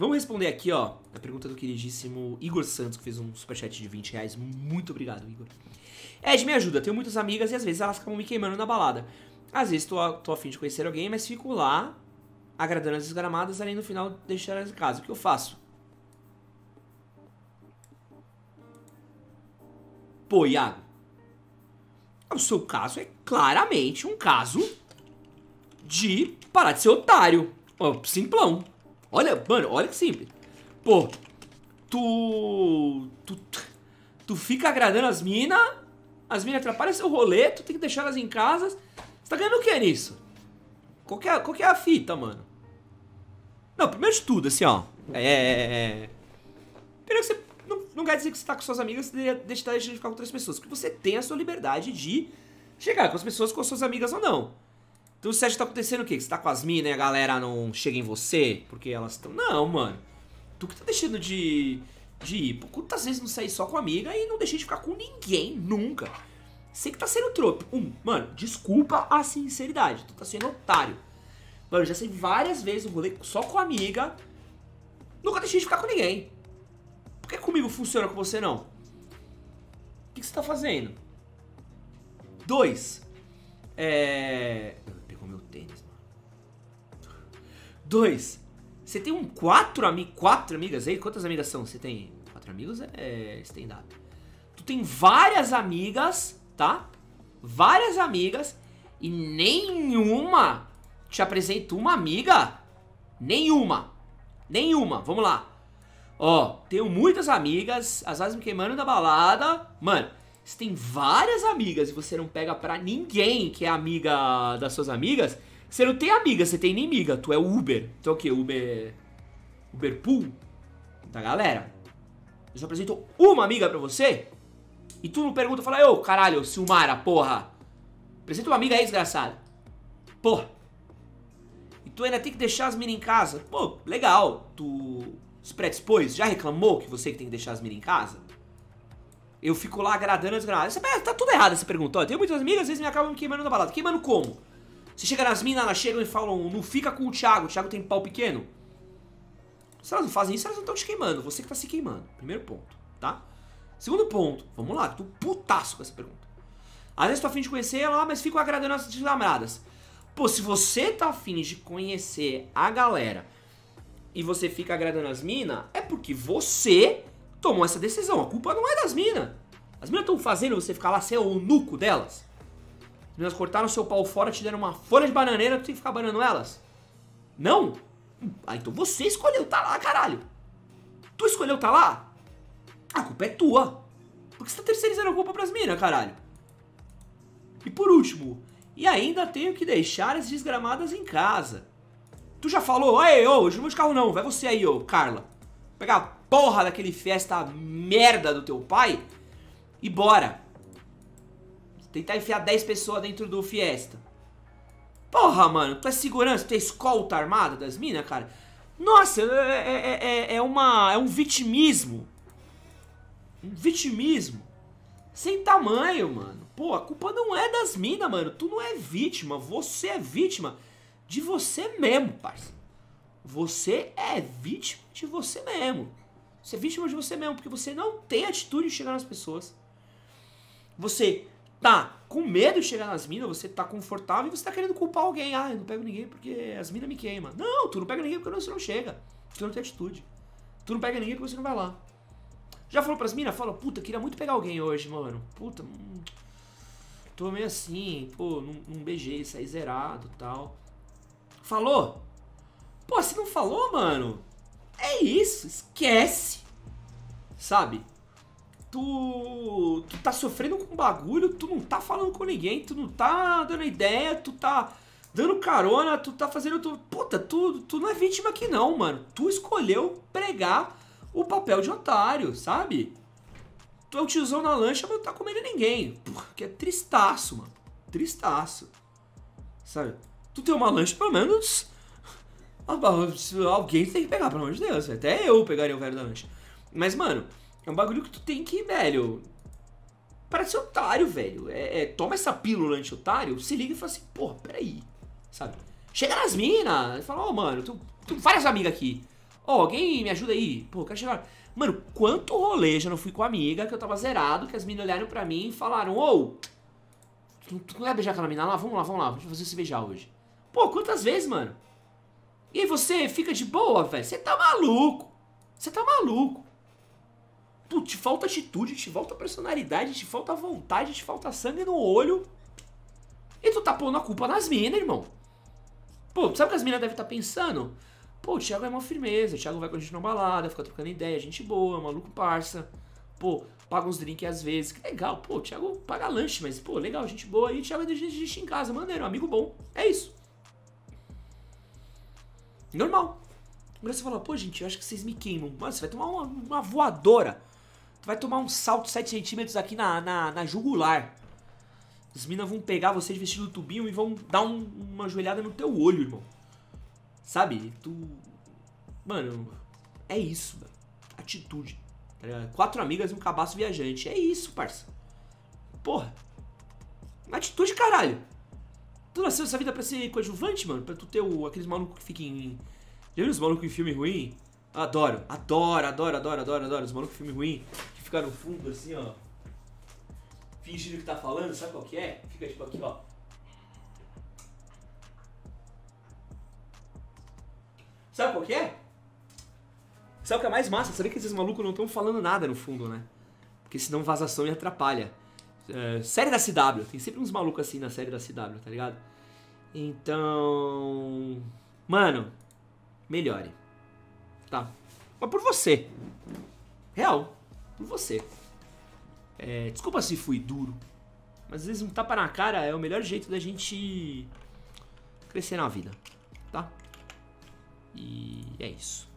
Vamos responder aqui, ó, a pergunta do queridíssimo Igor Santos, que fez um superchat de 20 reais. Muito obrigado, Igor. Ed, me ajuda. Tenho muitas amigas e às vezes elas acabam me queimando na balada. Às vezes tô, tô afim de conhecer alguém, mas fico lá agradando as desgramadas, além no final deixar elas em casa. O que eu faço? Pô, Iago. O seu caso é claramente um caso de parar de ser otário. Ó, simplão. Olha, mano, olha que simples. Pô, tu. Tu, tu fica agradando as minas, as minas atrapalham seu rolê, tu tem que deixar elas em casa. Você tá ganhando o que nisso? Qual que, é, qual que é a fita, mano? Não, primeiro de tudo, assim, ó. É. é, é, é. Primeiro que você. Não, não quer dizer que você tá com suas amigas e você deixa, deixa de ficar com outras pessoas. Porque você tem a sua liberdade de chegar com as pessoas, com as suas amigas ou não. Então, você acha que tá acontecendo o quê? Que você tá com as minas e a galera não chega em você? Porque elas estão. Não, mano. Tu que tá deixando de. de ir. quantas vezes não saí só com a amiga e não deixei de ficar com ninguém? Nunca. Sei que tá sendo trope. Um, mano, desculpa a sinceridade. Tu tá sendo otário. Mano, já sei várias vezes no rolê só com a amiga. Nunca deixei de ficar com ninguém. Por que comigo funciona com você não? O que, que você tá fazendo? Dois. É. Pegou meu tênis, mano. Dois. Você tem um quatro, amigos quatro amigas aí? Quantas amigas são? Você tem. Quatro amigos é, é stand-up. Tu tem várias amigas, tá? Várias amigas. E nenhuma te apresenta uma amiga. Nenhuma. Nenhuma. Vamos lá. Ó, tenho muitas amigas, às vezes me queimando da balada. Mano, você tem várias amigas e você não pega para ninguém que é amiga das suas amigas. Você não tem amiga, você tem inimiga. Tu é Uber. Então o que? Uber. Uber Pool? galera? Eu só apresento uma amiga pra você e tu não pergunta, fala, ô caralho, Silmara, porra. Apresenta uma amiga aí, desgraçada. Porra. E tu ainda tem que deixar as minas em casa. Pô, legal. Tu se predispôs? Já reclamou que você que tem que deixar as minas em casa? Eu fico lá agradando as granadas. Você, tá tudo errado essa pergunta. Ó, tenho muitas amigas, às vezes me acabam me queimando na balada. Queimando como? Você chega nas minas, elas chegam e falam, não fica com o Thiago, o Thiago tem pau pequeno. Se elas não fazem isso, elas não estão te queimando. Você que tá se queimando. Primeiro ponto, tá? Segundo ponto, vamos lá, Tu putaço com essa pergunta. Às vezes tô afim de conhecer ela, mas fico agradando as camaradas. Pô, se você tá afim de conhecer a galera e você fica agradando as minas, é porque você tomou essa decisão. A culpa não é das minas. As minas estão fazendo você ficar lá, ser é o nuco delas. As minas cortaram seu pau fora, te deram uma folha de bananeira, tu tem que ficar banando elas. Não? Ah, então você escolheu tá lá, caralho. Tu escolheu tá lá? A culpa é tua. Por que você tá terceirizando a culpa pras minas, caralho? E por último, e ainda tenho que deixar as desgramadas em casa. Tu já falou, ei, ô, hoje não vou de carro não, vai você aí, ô, Carla. Pegar porra daquele festa merda do teu pai e bora. Tentar enfiar 10 pessoas dentro do Fiesta. Porra, mano, tu é segurança, tu é escolta armada das minas, cara. Nossa, é é, é, é, é, uma, é um vitimismo. Um vitimismo. Sem tamanho, mano. Pô, a culpa não é das minas, mano. Tu não é vítima, você é vítima de você mesmo, parceiro. Você é vítima de você mesmo. Você é vítima de você mesmo, porque você não tem atitude de chegar nas pessoas. Você tá com medo de chegar nas minas, você tá confortável e você tá querendo culpar alguém. Ah, eu não pego ninguém porque as minas me queimam. Não, tu não pega ninguém porque você não chega. Tu não tem atitude. Tu não pega ninguém porque você não vai lá. Já falou pras minas? Fala, puta, queria muito pegar alguém hoje, mano. Puta, hum, tô meio assim, pô, num não beijei, saí zerado tal. Falou? Pô, você não falou, mano? É isso, esquece. Sabe? Tu, tu tá sofrendo com bagulho, tu não tá falando com ninguém, tu não tá dando ideia, tu tá dando carona, tu tá fazendo. Tu, puta, tu, tu não é vítima aqui não, mano. Tu escolheu pregar o papel de otário, sabe? Tu é o tiozão na lancha, mas não tá comendo ninguém. Porque é tristaço, mano. Tristaço. Sabe? Tu tem uma lancha, pelo menos ah, alguém tem que pegar, pelo amor de Deus. Até eu pegaria o velho da lancha. Mas, mano, é um bagulho que tu tem que, velho. Parece otário, velho. É, é, toma essa pílula anti-otário, se liga e fala assim, porra, peraí. Sabe? Chega nas minas, fala, ô, oh, mano, tu, tu várias amigas aqui. Ó, oh, alguém me ajuda aí. Pô, quero chegar. Mano, quanto rolê já não fui com a amiga, que eu tava zerado, que as minas olharam pra mim e falaram, ô, oh, tu, tu não quer beijar aquela mina lá? Vamos lá, vamos lá, vamos fazer esse beijar hoje. Pô, quantas vezes, mano? E você fica de boa, velho. Você tá maluco. Você tá maluco. Pô, te falta atitude, te falta personalidade, te falta vontade, te falta sangue no olho. E tu tá pondo a culpa nas minas, irmão. Pô, sabe o que as minas devem estar tá pensando? Pô, o Thiago é uma firmeza, o Thiago vai com a gente numa balada, fica trocando ideia, gente boa, maluco parça. Pô, paga uns drinks às vezes, que legal. Pô, o Thiago paga lanche, mas pô, legal, gente boa. E o Thiago é de gente em casa, maneiro, um amigo bom. É isso. Normal. Agora você fala, pô, gente, eu acho que vocês me queimam. Mano, você vai tomar uma, uma voadora. Tu vai tomar um salto 7 centímetros aqui na, na, na jugular. As minas vão pegar você de vestido tubinho e vão dar um, uma joelhada no teu olho, irmão. Sabe? Tu. Mano, é isso, mano. Atitude. Tá Quatro amigas e um cabaço viajante. É isso, parça. Porra. Atitude, caralho. Tu nasceu essa vida pra ser coadjuvante, mano? Pra tu ter o, aqueles malucos que ficam em. Já viu os malucos em filme ruim? Adoro, adoro, adoro, adoro, adoro, adoro. Os malucos em filme ruim que ficam no fundo assim, ó. Fingindo que tá falando, sabe qual que é? Fica tipo aqui, ó. Sabe qual que é? Sabe o que é mais massa? Sabe que esses malucos não estão falando nada no fundo, né? Porque senão vazação e atrapalha. É, série da CW, tem sempre uns malucos assim na série da CW, tá ligado? Então. Mano, melhore. Tá? Mas por você. Real, por você. É, desculpa se fui duro, mas às vezes um tapa na cara é o melhor jeito da gente crescer na vida, tá? E é isso.